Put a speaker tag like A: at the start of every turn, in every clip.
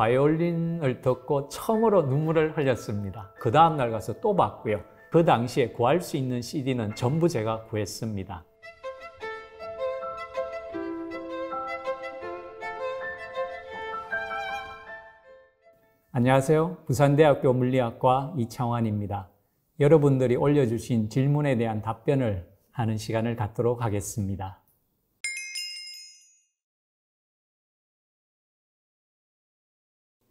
A: 바이올린을 듣고 처음으로 눈물을 흘렸습니다. 그 다음날 가서 또 봤고요. 그 당시에 구할 수 있는 CD는 전부 제가 구했습니다. 안녕하세요. 부산대학교 물리학과 이창환입니다. 여러분들이 올려주신 질문에 대한 답변을 하는 시간을 갖도록 하겠습니다.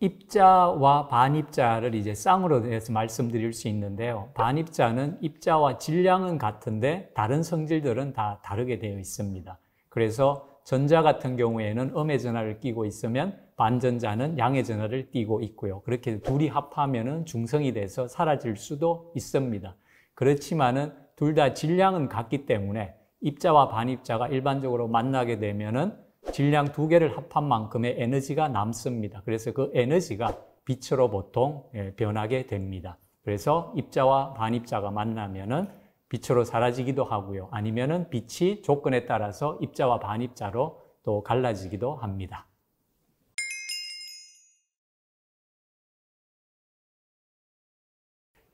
A: 입자와 반입자를 이제 쌍으로 해서 말씀드릴 수 있는데요. 반입자는 입자와 질량은 같은데 다른 성질들은 다 다르게 되어 있습니다. 그래서 전자 같은 경우에는 음의 전하를 끼고 있으면 반전자는 양의 전하를 끼고 있고요. 그렇게 둘이 합하면은 중성이 돼서 사라질 수도 있습니다. 그렇지만은 둘 다 질량은 같기 때문에 입자와 반입자가 일반적으로 만나게 되면은 질량 두 개를 합한 만큼의 에너지가 남습니다. 그래서 그 에너지가 빛으로 보통 예, 변하게 됩니다. 그래서 입자와 반입자가 만나면은 빛으로 사라지기도 하고요. 아니면은 빛이 조건에 따라서 입자와 반입자로 또 갈라지기도 합니다.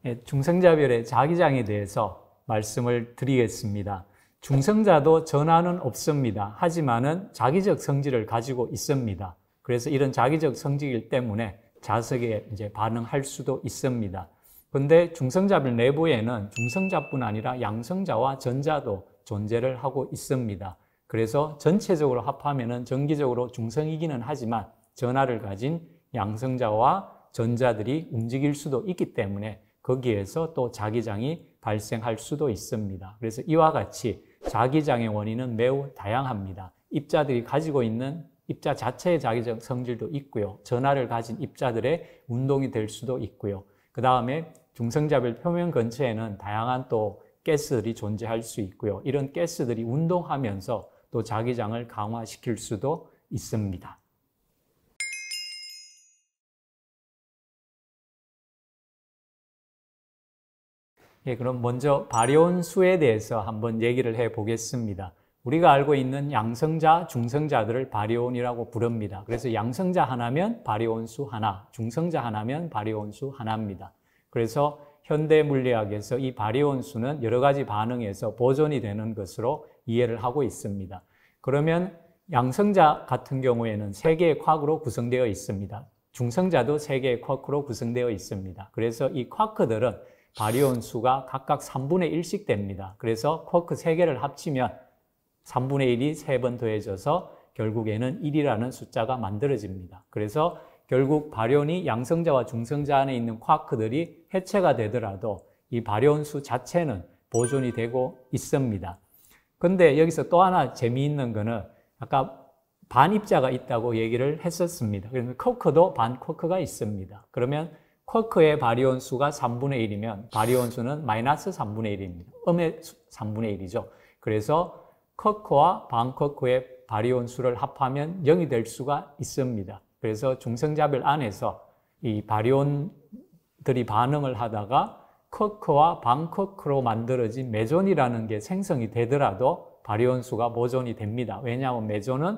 A: 예, 중생자별의 자기장에 대해서 말씀을 드리겠습니다. 중성자도 전화는 없습니다. 하지만은 자기적 성질을 가지고 있습니다. 그래서 이런 자기적 성질 때문에 자석에 이제 반응할 수도 있습니다. 근데 중성자별 내부에는 중성자뿐 아니라 양성자와 전자도 존재를 하고 있습니다. 그래서 전체적으로 합하면은 정기적으로 중성이기는 하지만 전화를 가진 양성자와 전자들이 움직일 수도 있기 때문에 거기에서 또 자기장이 발생할 수도 있습니다. 그래서 이와 같이 자기장의 원인은 매우 다양합니다. 입자들이 가지고 있는 입자 자체의 자기적 성질도 있고요. 전화를 가진 입자들의 운동이 될 수도 있고요. 그 다음에 중성자별 표면 근처에는 다양한 또 가스들이 존재할 수 있고요. 이런 가스들이 운동하면서 또 자기장을 강화시킬 수도 있습니다. 예, 그럼 먼저 발효온 수에 대해서 한번 얘기를 해 보겠습니다. 우리가 알고 있는 양성자, 중성자들을 발효온이라고 부릅니다. 그래서 양성자 하나면 발효온 수 하나, 중성자 하나면 발효온 수 하나입니다. 그래서 현대 물리학에서 이 발효온 수는 여러 가지 반응에서 보존이 되는 것으로 이해를 하고 있습니다. 그러면 양성자 같은 경우에는 세 개의 쿼크로 구성되어 있습니다. 중성자도 세 개의 쿼크로 구성되어 있습니다. 그래서 이 쿼크들은 바리온 수가 각각 3분의 1씩 됩니다. 그래서 쿼크 3개를 합치면 3분의 1이 3번 더해져서 결국에는 1이라는 숫자가 만들어집니다. 그래서 결국 발현이 양성자와 중성자 안에 있는 쿼크들이 해체가 되더라도 이 발현수 자체는 보존이 되고 있습니다. 근데 여기서 또 하나 재미있는 거는 아까 반입자가 있다고 얘기를 했었습니다. 그러면 쿼크도 반쿼크가 있습니다. 그러면 쿼크의 바리온 수가 3분의 1이면 바리온 수는 마이너스 3분의 1입니다. 음의 3분의 1이죠. 그래서 쿼크와 반쿼크의 바리온 수를 합하면 0이 될 수가 있습니다. 그래서 중성자별 안에서 이 바리온들이 반응을 하다가 쿼크와 반쿼크로 만들어진 메존이라는 게 생성이 되더라도 바리온 수가 보존이 됩니다. 왜냐하면 메존은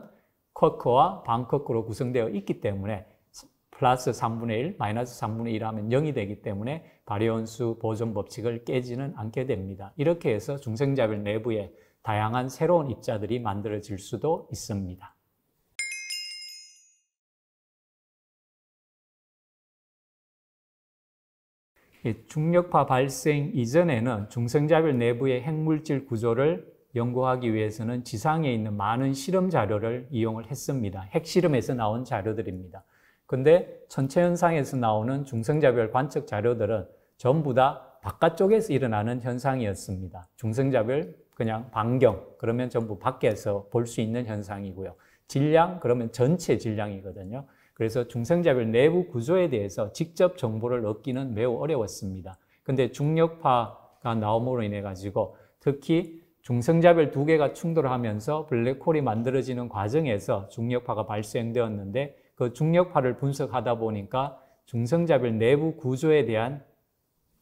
A: 쿼크와 반쿼크로 구성되어 있기 때문에 플러스 3분의 1, 마이너스 3분의 1 하면 0이 되기 때문에 발효원수 보존 법칙을 깨지는 않게 됩니다. 이렇게 해서 중생자별 내부에 다양한 새로운 입자들이 만들어질 수도 있습니다. 중력파 발생 이전에는 중생자별 내부의 핵물질 구조를 연구하기 위해서는 지상에 있는 많은 실험 자료를 이용을 했습니다. 핵실험에서 나온 자료들입니다. 근데 천체 현상에서 나오는 중성자별 관측 자료들은 전부 다 바깥쪽에서 일어나는 현상이었습니다. 중성자별 그냥 반경 그러면 전부 밖에서 볼 수 있는 현상이고요. 질량 그러면 전체 질량이거든요. 그래서 중성자별 내부 구조에 대해서 직접 정보를 얻기는 매우 어려웠습니다. 근데 중력파가 나옴으로 인해 가지고 특히 중성자별 두 개가 충돌하면서 블랙홀이 만들어지는 과정에서 중력파가 발생되었는데 그 중력파를 분석하다 보니까 중성자별 내부 구조에 대한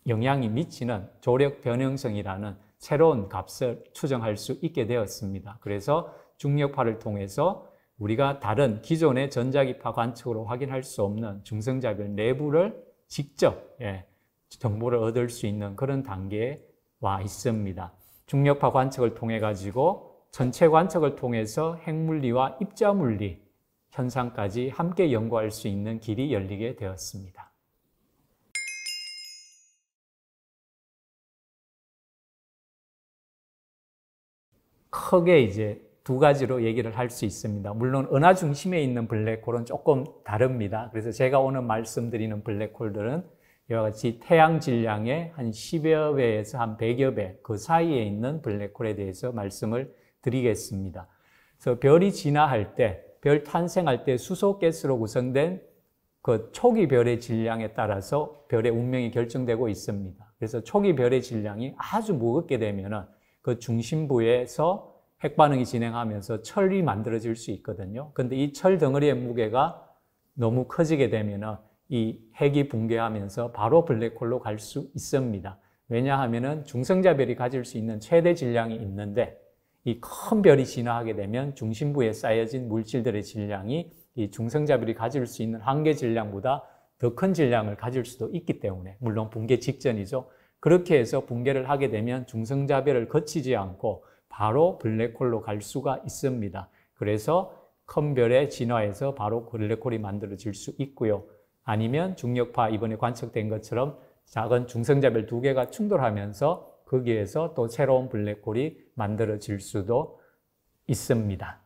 A: 영향이 미치는 조력 변형성이라는 새로운 값을 추정할 수 있게 되었습니다. 그래서 중력파를 통해서 우리가 다른 기존의 전자기파 관측으로 확인할 수 없는 중성자별 내부를 직접 예, 정보를 얻을 수 있는 그런 단계에 와 있습니다. 중력파 관측을 통해 가지고 전체 관측을 통해서 핵물리와 입자물리 현상까지 함께 연구할 수 있는 길이 열리게 되었습니다. 크게 이제 두 가지로 얘기를 할 수 있습니다. 물론 은하 중심에 있는 블랙홀은 조금 다릅니다. 그래서 제가 오늘 말씀드리는 블랙홀들은 이와 같이 태양 질량의 한 10여 배에서 한 100여 배 그 사이에 있는 블랙홀에 대해서 말씀을 드리겠습니다. 그래서 별이 진화할 때별 탄생할 때 수소가스로 구성된 그 초기 별의 질량에 따라서 별의 운명이 결정되고 있습니다. 그래서 초기 별의 질량이 아주 무겁게 되면은 그 중심부에서 핵반응이 진행하면서 철이 만들어질 수 있거든요. 그런데이 철 덩어리의 무게가 너무 커지게 되면은 이 핵이 붕괴하면서 바로 블랙홀로 갈 수 있습니다. 왜냐하면은 중성자별이 가질 수 있는 최대 질량이 있는데 이큰 별이 진화하게 되면 중심부에 쌓여진 물질들의 질량이 이 중성자별이 가질 수 있는 한계 질량보다 더 큰 질량을 가질 수도 있기 때문에 물론 붕괴 직전이죠. 그렇게 해서 붕괴를 하게 되면 중성자별을 거치지 않고 바로 블랙홀로 갈 수가 있습니다. 그래서 큰 별의 진화에서 바로 블랙홀이 만들어질 수 있고요. 아니면 중력파 이번에 관측된 것처럼 작은 중성자별 두 개가 충돌하면서 거기에서 또 새로운 블랙홀이 만들어질 수도 있습니다.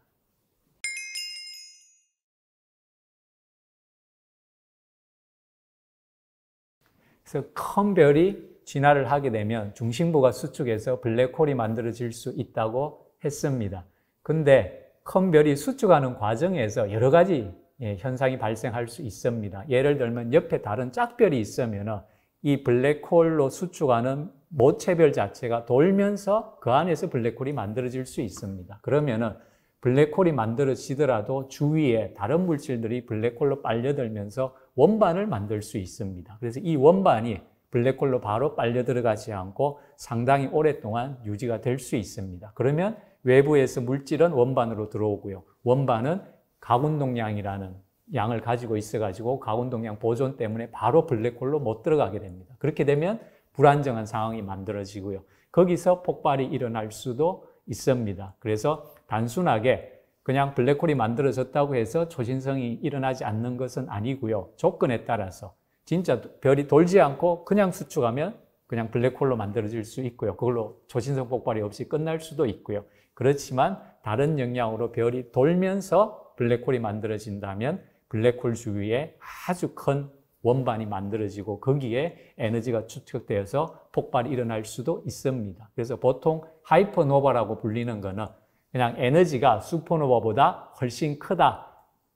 A: 그래서 큰 별이 진화를 하게 되면 중심부가 수축해서 블랙홀이 만들어질 수 있다고 했습니다. 근데 큰 별이 수축하는 과정에서 여러 가지 예, 현상이 발생할 수 있습니다. 예를 들면 옆에 다른 짝별이 있으면 이 블랙홀로 수축하는 모체별 자체가 돌면서 그 안에서 블랙홀이 만들어질 수 있습니다. 그러면은 블랙홀이 만들어지더라도 주위에 다른 물질들이 블랙홀로 빨려들면서 원반을 만들 수 있습니다. 그래서 이 원반이 블랙홀로 바로 빨려 들어가지 않고 상당히 오랫동안 유지가 될 수 있습니다. 그러면 외부에서 물질은 원반으로 들어오고요. 원반은 가운동량이라는 양을 가지고 있어가지고 가온동량 보존 때문에 바로 블랙홀로 못 들어가게 됩니다. 그렇게 되면 불안정한 상황이 만들어지고요. 거기서 폭발이 일어날 수도 있습니다. 그래서 단순하게 그냥 블랙홀이 만들어졌다고 해서 초신성이 일어나지 않는 것은 아니고요. 조건에 따라서 진짜 별이 돌지 않고 그냥 수축하면 그냥 블랙홀로 만들어질 수 있고요. 그걸로 초신성 폭발이 없이 끝날 수도 있고요. 그렇지만 다른 영향으로 별이 돌면서 블랙홀이 만들어진다면 블랙홀 주위에 아주 큰 원반이 만들어지고 거기에 에너지가 추적되어서 폭발이 일어날 수도 있습니다. 그래서 보통 하이퍼노바라고 불리는 거는 그냥 에너지가 슈퍼노바보다 훨씬 크다.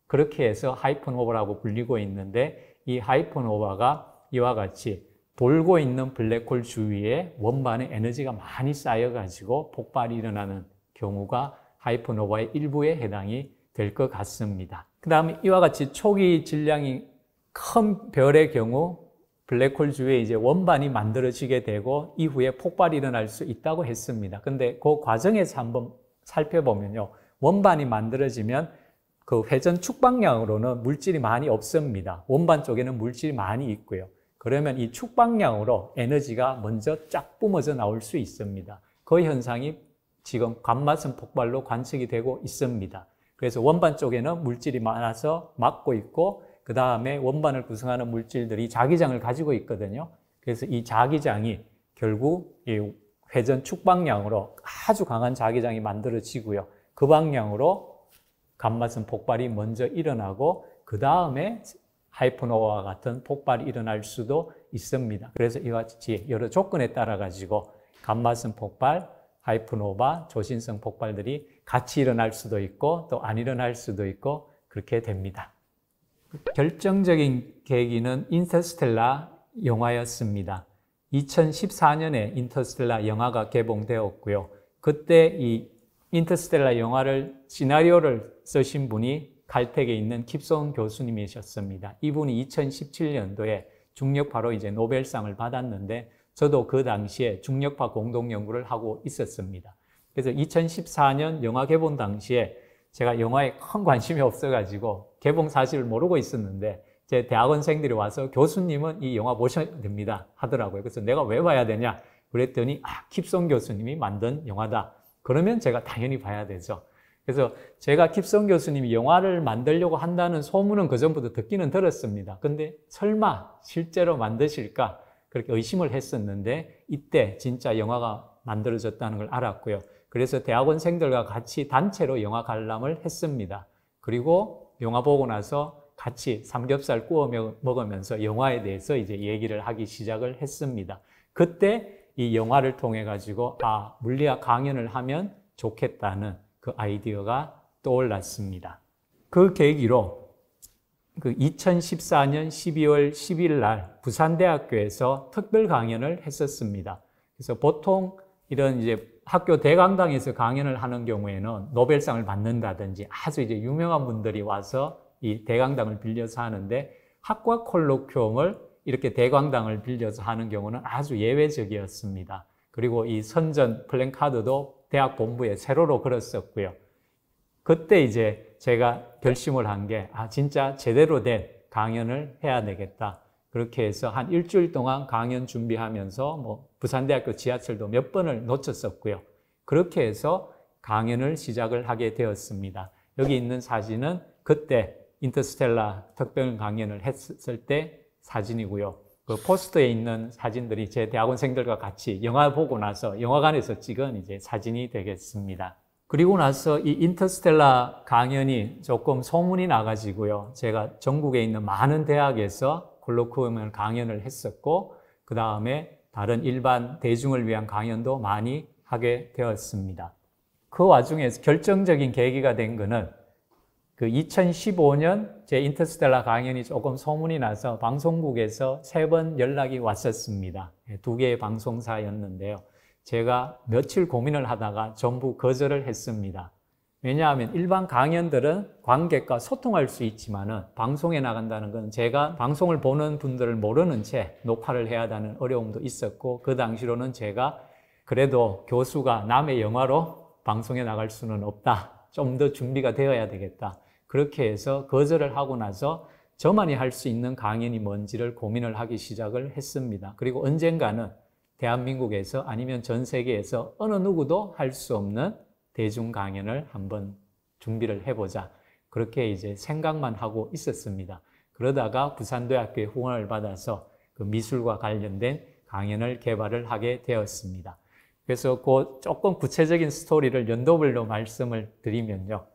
A: 그렇게 해서 하이퍼노바라고 불리고 있는데 이 하이퍼노바가 이와 같이 돌고 있는 블랙홀 주위에 원반의 에너지가 많이 쌓여가지고 폭발이 일어나는 경우가 하이퍼노바의 일부에 해당이 될것 같습니다. 그 다음에 이와 같이 초기 질량이 큰 별의 경우 블랙홀 주위에 이제 원반이 만들어지게 되고 이후에 폭발이 일어날 수 있다고 했습니다. 근데 그 과정에서 한번 살펴보면요. 원반이 만들어지면 그 회전 축방량으로는 물질이 많이 없습니다. 원반 쪽에는 물질이 많이 있고요. 그러면 이 축방량으로 에너지가 먼저 쫙 뿜어져 나올 수 있습니다. 그 현상이 지금 감마선 폭발로 관측이 되고 있습니다. 그래서 원반 쪽에는 물질이 많아서 막고 있고 그 다음에 원반을 구성하는 물질들이 자기장을 가지고 있거든요. 그래서 이 자기장이 결국 이 회전 축방향으로 아주 강한 자기장이 만들어지고요. 그 방향으로 감마선 폭발이 먼저 일어나고 그 다음에 하이퍼노와 같은 폭발이 일어날 수도 있습니다. 그래서 이와 같이 여러 조건에 따라 가지고 감마선 폭발, 하이프노바, 조신성 폭발들이 같이 일어날 수도 있고 또 안 일어날 수도 있고 그렇게 됩니다. 결정적인 계기는 인터스텔라 영화였습니다. 2014년에 인터스텔라 영화가 개봉되었고요. 그때 이 인터스텔라 영화를 시나리오를 쓰신 분이 갈텍에 있는 킵송 교수님이셨습니다. 이분이 2017년도에 중력 바로 이제 노벨상을 받았는데 저도 그 당시에 중력파 공동 연구를 하고 있었습니다. 그래서 2014년 영화 개봉 당시에 제가 영화에 큰 관심이 없어가지고 개봉 사실을 모르고 있었는데 제 대학원생들이 와서 교수님은 이 영화 보셔야 됩니다 하더라고요. 그래서 내가 왜 봐야 되냐 그랬더니 아, 킵송 교수님이 만든 영화다. 그러면 제가 당연히 봐야 되죠. 그래서 제가 킵송 교수님이 영화를 만들려고 한다는 소문은 그전부터 듣기는 들었습니다. 근데 설마 실제로 만드실까? 그렇게 의심을 했었는데 이때 진짜 영화가 만들어졌다는 걸 알았고요. 그래서 대학원생들과 같이 단체로 영화 관람을 했습니다. 그리고 영화 보고 나서 같이 삼겹살 구워 먹으면서 영화에 대해서 이제 얘기를 하기 시작을 했습니다. 그때 이 영화를 통해 가지고 아, 물리학 강연을 하면 좋겠다는 그 아이디어가 떠올랐습니다. 그 계기로 그 2014년 12월 10일 날 부산대학교에서 특별 강연을 했었습니다. 그래서 보통 이런 이제 학교 대강당에서 강연을 하는 경우에는 노벨상을 받는다든지 아주 이제 유명한 분들이 와서 이 대강당을 빌려서 하는데 학과 콜로큐엄을 이렇게 대강당을 빌려서 하는 경우는 아주 예외적이었습니다. 그리고 이 선전 플랜카드도 대학 본부에 세로로 걸었었고요. 그때 이제 제가 결심을 한 게, 아, 진짜 제대로 된 강연을 해야 되겠다. 그렇게 해서 한 일주일 동안 강연 준비하면서 뭐 부산대학교 지하철도 몇 번을 놓쳤었고요. 그렇게 해서 강연을 시작을 하게 되었습니다. 여기 있는 사진은 그때 인터스텔라 특별 강연을 했을 때 사진이고요. 그 포스터에 있는 사진들이 제 대학원생들과 같이 영화 보고 나서 영화관에서 찍은 이제 사진이 되겠습니다. 그리고 나서 이 인터스텔라 강연이 조금 소문이 나가지고요. 제가 전국에 있는 많은 대학에서 글로크움을 강연을 했었고, 그 다음에 다른 일반 대중을 위한 강연도 많이 하게 되었습니다. 그 와중에서 결정적인 계기가 된 것은 그 2015년 제 인터스텔라 강연이 조금 소문이 나서 방송국에서 세 번 연락이 왔었습니다. 예, 두 개의 방송사였는데요. 제가 며칠 고민을 하다가 전부 거절을 했습니다. 왜냐하면 일반 강연들은 관객과 소통할 수 있지만은 방송에 나간다는 건 제가 방송을 보는 분들을 모르는 채 녹화를 해야 하는 어려움도 있었고 그 당시로는 제가 그래도 교수가 남의 영화로 방송에 나갈 수는 없다. 좀 더 준비가 되어야 되겠다. 그렇게 해서 거절을 하고 나서 저만이 할 수 있는 강연이 뭔지를 고민을 하기 시작을 했습니다. 그리고 언젠가는 대한민국에서 아니면 전 세계에서 어느 누구도 할 수 없는 대중 강연을 한번 준비를 해보자. 그렇게 이제 생각만 하고 있었습니다. 그러다가 부산대학교의 후원을 받아서 그 미술과 관련된 강연을 개발을 하게 되었습니다. 그래서 그 조금 구체적인 스토리를 연도별로 말씀을 드리면요.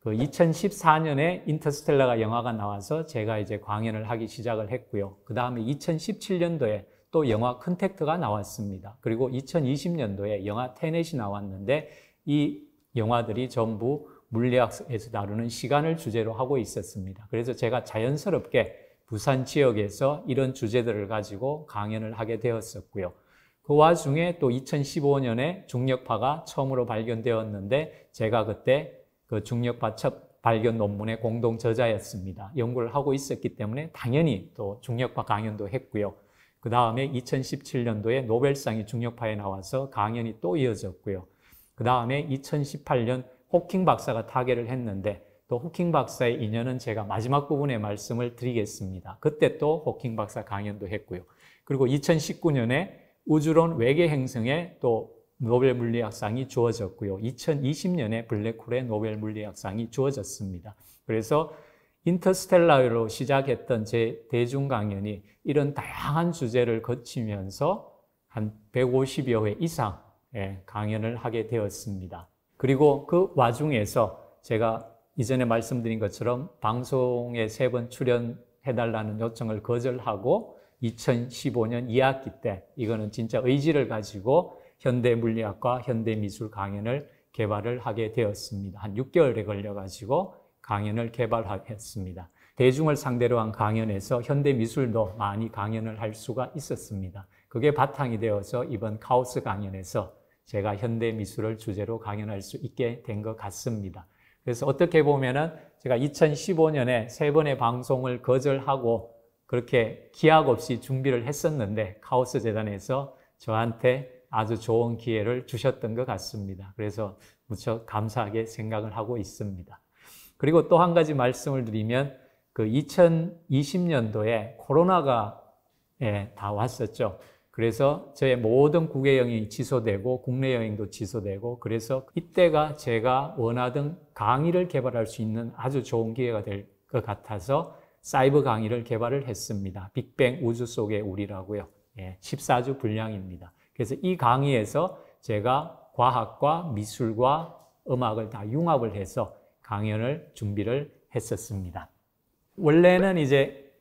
A: 그 2014년에 인터스텔라가 영화가 나와서 제가 이제 강연을 하기 시작을 했고요. 그 다음에 2017년도에 또 영화 컨택트가 나왔습니다. 그리고 2020년도에 영화 테넷이 나왔는데 이 영화들이 전부 물리학에서 다루는 시간을 주제로 하고 있었습니다. 그래서 제가 자연스럽게 부산 지역에서 이런 주제들을 가지고 강연을 하게 되었었고요. 그 와중에 또 2015년에 중력파가 처음으로 발견되었는데 제가 그때 그 중력파 첫 발견 논문의 공동 저자였습니다. 연구를 하고 있었기 때문에 당연히 또 중력파 강연도 했고요. 그 다음에 2017년도에 노벨상이 중력파에 나와서 강연이 또 이어졌고요. 그 다음에 2018년 호킹 박사가 타계를 했는데 또 호킹 박사의 인연은 제가 마지막 부분에 말씀을 드리겠습니다. 그때 또 호킹 박사 강연도 했고요. 그리고 2019년에 우주론 외계 행성에 또 노벨 물리학상이 주어졌고요. 2020년에 블랙홀의 노벨 물리학상이 주어졌습니다. 그래서 인터스텔라로 시작했던 제 대중 강연이 이런 다양한 주제를 거치면서 한 150여 회 이상 예, 강연을 하게 되었습니다. 그리고 그 와중에서 제가 이전에 말씀드린 것처럼 방송에 세 번 출연해달라는 요청을 거절하고 2015년 2학기 때 이거는 진짜 의지를 가지고 현대 물리학과 현대 미술 강연을 개발을 하게 되었습니다. 한 6개월에 걸려가지고 강연을 개발했습니다. 대중을 상대로 한 강연에서 현대 미술도 많이 강연을 할 수가 있었습니다. 그게 바탕이 되어서 이번 카오스 강연에서 제가 현대 미술을 주제로 강연할 수 있게 된 것 같습니다. 그래서 어떻게 보면은 제가 2015년에 세 번의 방송을 거절하고 그렇게 기약 없이 준비를 했었는데 카오스 재단에서 저한테 아주 좋은 기회를 주셨던 것 같습니다. 그래서 무척 감사하게 생각을 하고 있습니다. 그리고 또 한 가지 말씀을 드리면 그 2020년도에 코로나가 예, 다 왔었죠. 그래서 저의 모든 국외 여행이 취소되고 국내 여행도 취소되고 그래서 이때가 제가 원하던 강의를 개발할 수 있는 아주 좋은 기회가 될 것 같아서 사이버 강의를 개발을 했습니다. 빅뱅 우주 속의 우리라고요. 예, 14주 분량입니다. 그래서 이 강의에서 제가 과학과 미술과 음악을 다 융합을 해서 강연을 준비를 했었습니다. 원래는 이제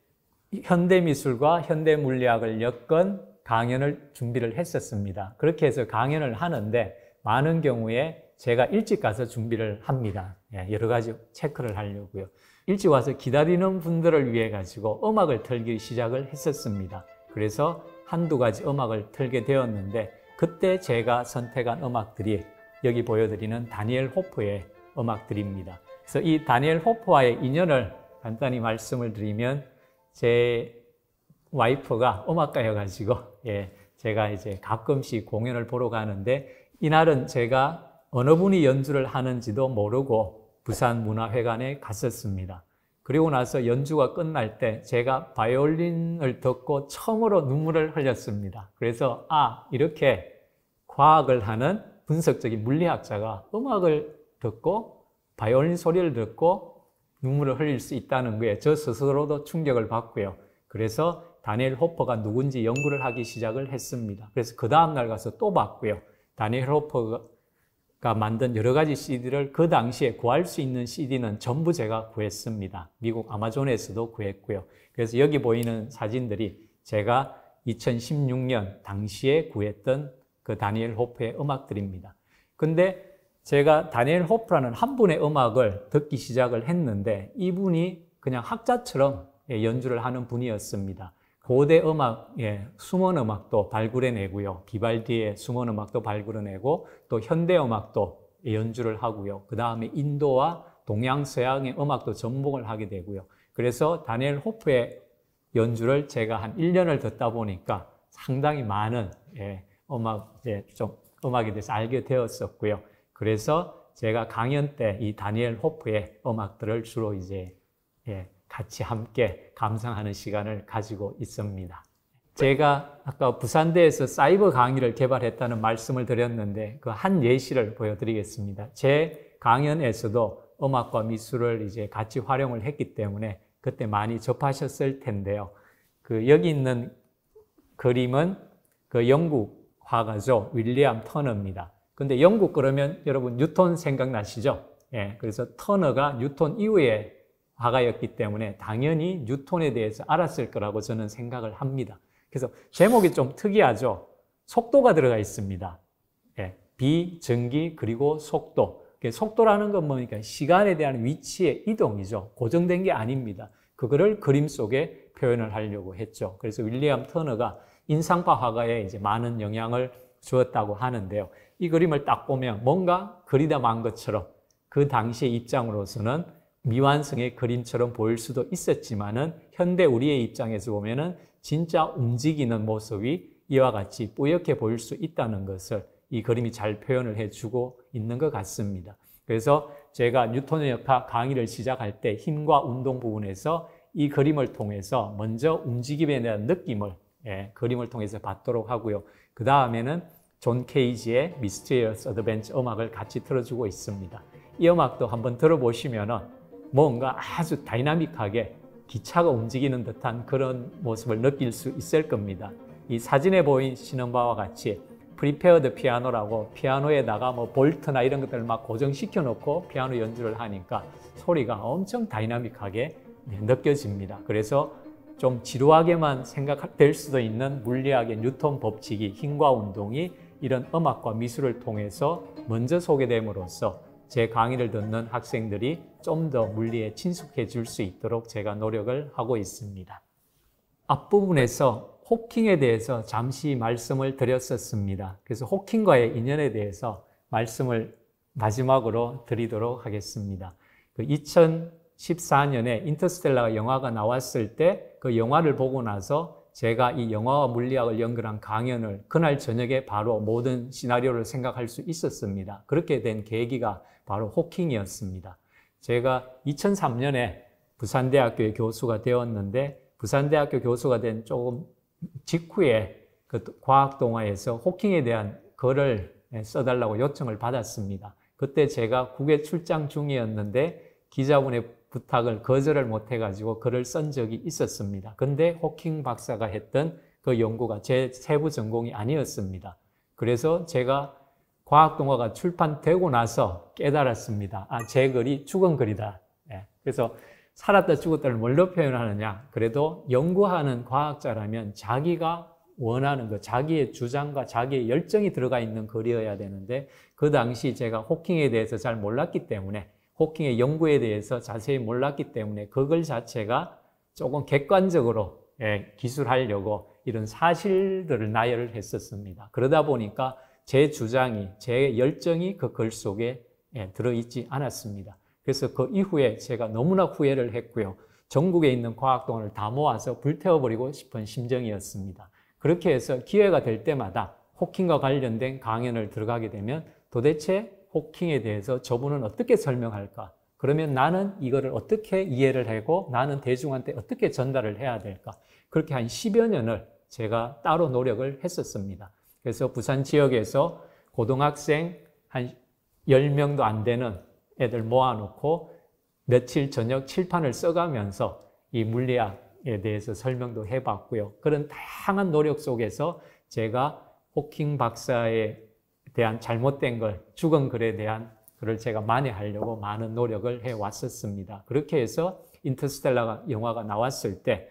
A: 현대 미술과 현대 물리학을 엮은 강연을 준비를 했었습니다. 그렇게 해서 강연을 하는데 많은 경우에 제가 일찍 가서 준비를 합니다. 예, 여러 가지 체크를 하려고요. 일찍 와서 기다리는 분들을 위해 가지고 음악을 틀기 시작을 했었습니다. 그래서 한두 가지 음악을 틀게 되었는데 그때 제가 선택한 음악들이 여기 보여드리는 다니엘 호프의 음악들입니다. 그래서 이 다니엘 호프와의 인연을 간단히 말씀을 드리면 제 와이프가 음악가여가지고 예, 제가 이제 가끔씩 공연을 보러 가는데 이날은 제가 어느 분이 연주를 하는지도 모르고 부산문화회관에 갔었습니다. 그리고 나서 연주가 끝날 때 제가 바이올린을 듣고 처음으로 눈물을 흘렸습니다. 그래서 아 이렇게 과학을 하는 분석적인 물리학자가 음악을 듣고 바이올린 소리를 듣고 눈물을 흘릴 수 있다는 거에 저 스스로도 충격을 받고요. 그래서 다니엘 호퍼가 누군지 연구를 하기 시작을 했습니다. 그래서 그 다음날 가서 또 봤고요. 다니엘 호퍼가 만든 여러 가지 CD를 그 당시에 구할 수 있는 CD는 전부 제가 구했습니다. 미국 아마존에서도 구했고요. 그래서 여기 보이는 사진들이 제가 2016년 당시에 구했던 그 다니엘 호퍼의 음악들입니다. 근데 제가 다니엘 호프라는 한 분의 음악을 듣기 시작을 했는데 이분이 그냥 학자처럼 예, 연주를 하는 분이었습니다. 고대 음악, 예, 숨은 음악도 발굴해내고요. 비발디의 숨은 음악도 발굴해내고 또 현대 음악도 연주를 하고요. 그 다음에 인도와 동양, 서양의 음악도 전공을 하게 되고요. 그래서 다니엘 호프의 연주를 제가 한 1년을 듣다 보니까 상당히 많은 예, 음악, 예, 좀 음악에 대해서 알게 되었었고요. 그래서 제가 강연 때 이 다니엘 호프의 음악들을 주로 이제 예, 같이 함께 감상하는 시간을 가지고 있습니다. 제가 아까 부산대에서 사이버 강의를 개발했다는 말씀을 드렸는데 그 한 예시를 보여드리겠습니다. 제 강연에서도 음악과 미술을 이제 같이 활용을 했기 때문에 그때 많이 접하셨을 텐데요. 그 여기 있는 그림은 그 영국 화가죠. 윌리엄 터너입니다. 근데 영국 그러면 여러분 뉴턴 생각나시죠? 예, 그래서 터너가 뉴턴 이후에 화가였기 때문에 당연히 뉴턴에 대해서 알았을 거라고 저는 생각을 합니다. 그래서 제목이 좀 특이하죠. 속도가 들어가 있습니다. 예, 비, 증기 그리고 속도. 속도라는 건 뭐니까 시간에 대한 위치의 이동이죠. 고정된 게 아닙니다. 그거를 그림 속에 표현을 하려고 했죠. 그래서 윌리엄 터너가 인상파 화가에 이제 많은 영향을 주었다고 하는데요. 이 그림을 딱 보면 뭔가 그리다 만 것처럼 그 당시의 입장으로서는 미완성의 그림처럼 보일 수도 있었지만은 현대 우리의 입장에서 보면은 진짜 움직이는 모습이 이와 같이 뿌옇게 보일 수 있다는 것을 이 그림이 잘 표현을 해주고 있는 것 같습니다. 그래서 제가 뉴턴의 역학 강의를 시작할 때 힘과 운동 부분에서 이 그림을 통해서 먼저 움직임에 대한 느낌을 예, 그림을 통해서 받도록 하고요. 그 다음에는 존 케이지의 미스테리어스 어드벤처 음악을 같이 틀어주고 있습니다. 이 음악도 한번 들어보시면 뭔가 아주 다이나믹하게 기차가 움직이는 듯한 그런 모습을 느낄 수 있을 겁니다. 이 사진에 보이시는 바와 같이 프리페어드 피아노라고 피아노에다가 뭐 볼트나 이런 것들을 막 고정시켜 놓고 피아노 연주를 하니까 소리가 엄청 다이나믹하게 느껴집니다. 그래서 좀 지루하게만 생각될 수도 있는 물리학의 뉴턴 법칙이 힘과 운동이 이런 음악과 미술을 통해서 먼저 소개됨으로써 제 강의를 듣는 학생들이 좀 더 물리에 친숙해질 수 있도록 제가 노력을 하고 있습니다. 앞부분에서 호킹에 대해서 잠시 말씀을 드렸었습니다. 그래서 호킹과의 인연에 대해서 말씀을 마지막으로 드리도록 하겠습니다. 그 2014년에 인터스텔라 영화가 나왔을 때 그 영화를 보고 나서 제가 이 영화와 물리학을 연결한 강연을 그날 저녁에 바로 모든 시나리오를 생각할 수 있었습니다. 그렇게 된 계기가 바로 호킹이었습니다. 제가 2003년에 부산대학교의 교수가 되었는데 부산대학교 교수가 된 조금 직후에 그 과학동화에서 호킹에 대한 글을 써달라고 요청을 받았습니다. 그때 제가 국외 출장 중이었는데 기자분의 부탁을 거절을 못 해가지고 글을 쓴 적이 있었습니다. 근데 호킹 박사가 했던 그 연구가 제 세부 전공이 아니었습니다. 그래서 제가 과학동화가 출판되고 나서 깨달았습니다. 아, 제 글이 죽은 글이다. 예. 그래서 살았다 죽었다를 뭘로 표현하느냐. 그래도 연구하는 과학자라면 자기가 원하는 것, 자기의 주장과 자기의 열정이 들어가 있는 글이어야 되는데 그 당시 제가 호킹에 대해서 잘 몰랐기 때문에 호킹의 연구에 대해서 자세히 몰랐기 때문에 그걸 자체가 조금 객관적으로 예, 기술하려고 이런 사실들을 나열을 했었습니다. 그러다 보니까 제 주장이, 제 열정이 그 글 속에 예, 들어있지 않았습니다. 그래서 그 이후에 제가 너무나 후회를 했고요. 전국에 있는 과학동원을 다 모아서 불태워버리고 싶은 심정이었습니다. 그렇게 해서 기회가 될 때마다 호킹과 관련된 강연을 들어가게 되면 도대체 호킹에 대해서 저분은 어떻게 설명할까? 그러면 나는 이거를 어떻게 이해를 하고 나는 대중한테 어떻게 전달을 해야 될까? 그렇게 한 10여 년을 제가 따로 노력을 했었습니다. 그래서 부산 지역에서 고등학생 한 10명도 안 되는 애들 모아놓고 며칠 저녁 칠판을 써가면서 이 물리학에 대해서 설명도 해봤고요. 그런 다양한 노력 속에서 제가 호킹 박사의 대한 잘못된 걸, 죽은 글에 대한 글을 제가 만회하려고 많은 노력을 해 왔었습니다. 그렇게 해서 인터스텔라 영화가 나왔을 때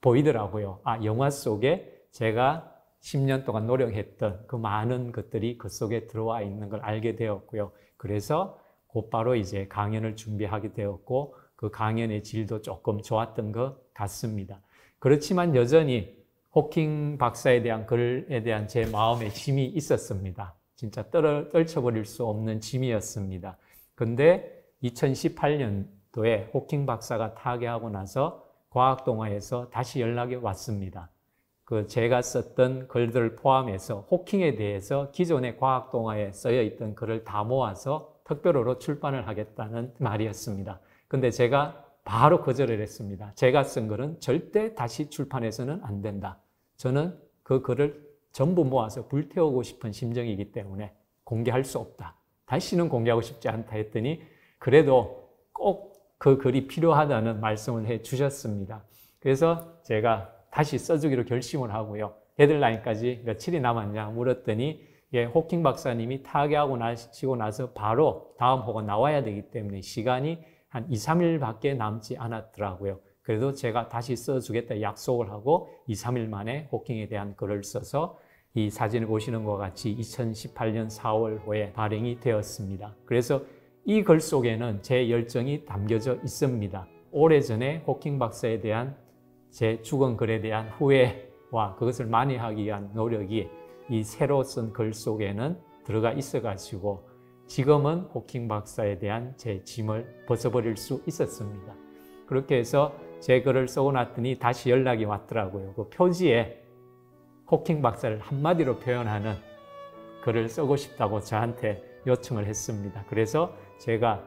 A: 보이더라고요. 아, 영화 속에 제가 10년 동안 노력했던 그 많은 것들이 그 속에 들어와 있는 걸 알게 되었고요. 그래서 곧바로 이제 강연을 준비하게 되었고 그 강연의 질도 조금 좋았던 것 같습니다. 그렇지만 여전히 호킹 박사에 대한 글에 대한 제 마음의 짐이 있었습니다. 진짜 떨, 떨쳐버릴 수 없는 짐이었습니다. 근데 2018년도에 호킹 박사가 타계하고 나서 과학동화에서 다시 연락이 왔습니다. 그 제가 썼던 글들을 포함해서 호킹에 대해서 기존의 과학동화에 쓰여 있던 글을 다 모아서 특별으로 출판을 하겠다는 말이었습니다. 근데 제가 바로 거절을 했습니다. 제가 쓴 글은 절대 다시 출판해서는 안 된다. 저는 그 글을 전부 모아서 불태우고 싶은 심정이기 때문에 공개할 수 없다. 다시는 공개하고 싶지 않다 했더니 그래도 꼭 그 글이 필요하다는 말씀을 해 주셨습니다. 그래서 제가 다시 써주기로 결심을 하고요. 데들라인까지 며칠이 남았냐 물었더니 예, 호킹 박사님이 타계하고 나시고 나서 바로 다음 호가 나와야 되기 때문에 시간이 한 2, 3일밖에 남지 않았더라고요. 그래도 제가 다시 써주겠다 약속을 하고 2, 3일 만에 호킹에 대한 글을 써서 이 사진을 보시는 것 같이 2018년 4월호에 발행이 되었습니다. 그래서 이 글 속에는 제 열정이 담겨져 있습니다. 오래전에 호킹 박사에 대한 제 죽은 글에 대한 후회와 그것을 많이 하기 위한 노력이 이 새로 쓴 글 속에는 들어가 있어 가지고 지금은 호킹 박사에 대한 제 짐을 벗어버릴 수 있었습니다. 그렇게 해서 제 글을 써고 났더니 다시 연락이 왔더라고요. 그 표지에 호킹 박사를 한마디로 표현하는 글을 쓰고 싶다고 저한테 요청을 했습니다. 그래서 제가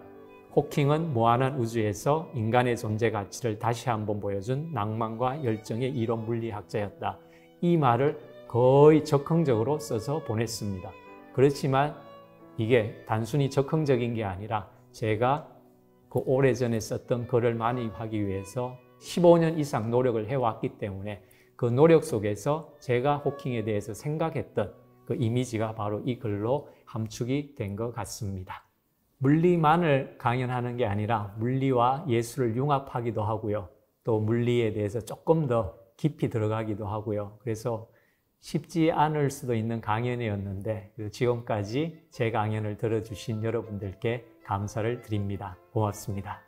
A: 호킹은 무한한 우주에서 인간의 존재 가치를 다시 한번 보여준 낭만과 열정의 이론 물리학자였다. 이 말을 거의 적흥적으로 써서 보냈습니다. 그렇지만 이게 단순히 적흥적인 게 아니라 제가 그 오래전에 썼던 글을 많이 하기 위해서 15년 이상 노력을 해왔기 때문에 그 노력 속에서 제가 호킹에 대해서 생각했던 그 이미지가 바로 이 글로 함축이 된 것 같습니다. 물리만을 강연하는 게 아니라 물리와 예술을 융합하기도 하고요. 또 물리에 대해서 조금 더 깊이 들어가기도 하고요. 그래서 쉽지 않을 수도 있는 강연이었는데 지금까지 제 강연을 들어주신 여러분들께 감사를 드립니다. 고맙습니다.